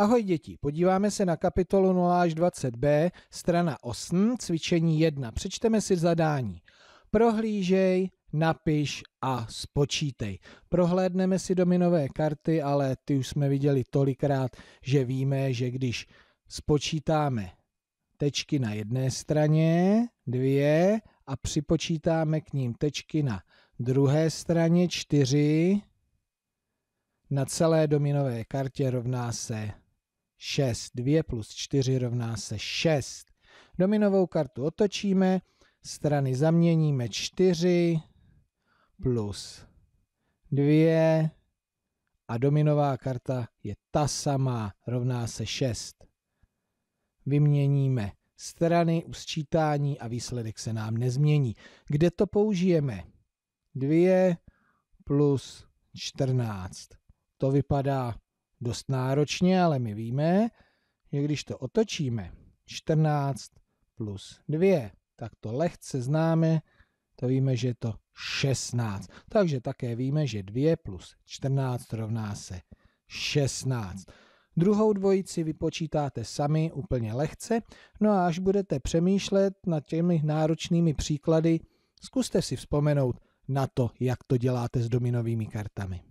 Ahoj děti, podíváme se na kapitolu 0 až 20b, strana 8, cvičení 1. Přečteme si zadání. Prohlížej, napiš a spočítej. Prohlédneme si dominové karty, ale ty už jsme viděli tolikrát, že víme, že když spočítáme tečky na jedné straně, dvě, a připočítáme k ním tečky na druhé straně, čtyři, na celé dominové kartě rovná se 6. 2 plus 4 rovná se 6. Dominovou kartu otočíme, strany zaměníme 4 plus 2 a dominová karta je ta samá, rovná se 6. Vyměníme strany u sčítání a výsledek se nám nezmění. Kde to použijeme? 2 plus 14. To vypadá dost náročně, ale my víme, že když to otočíme, 14 plus 2, tak to lehce známe, to víme, že je to 16. Takže také víme, že 2 plus 14 rovná se 16. Druhou dvojici vypočítáte sami úplně lehce, no a až budete přemýšlet nad těmi náročnými příklady, zkuste si vzpomenout na to, jak to děláte s dominovými kartami.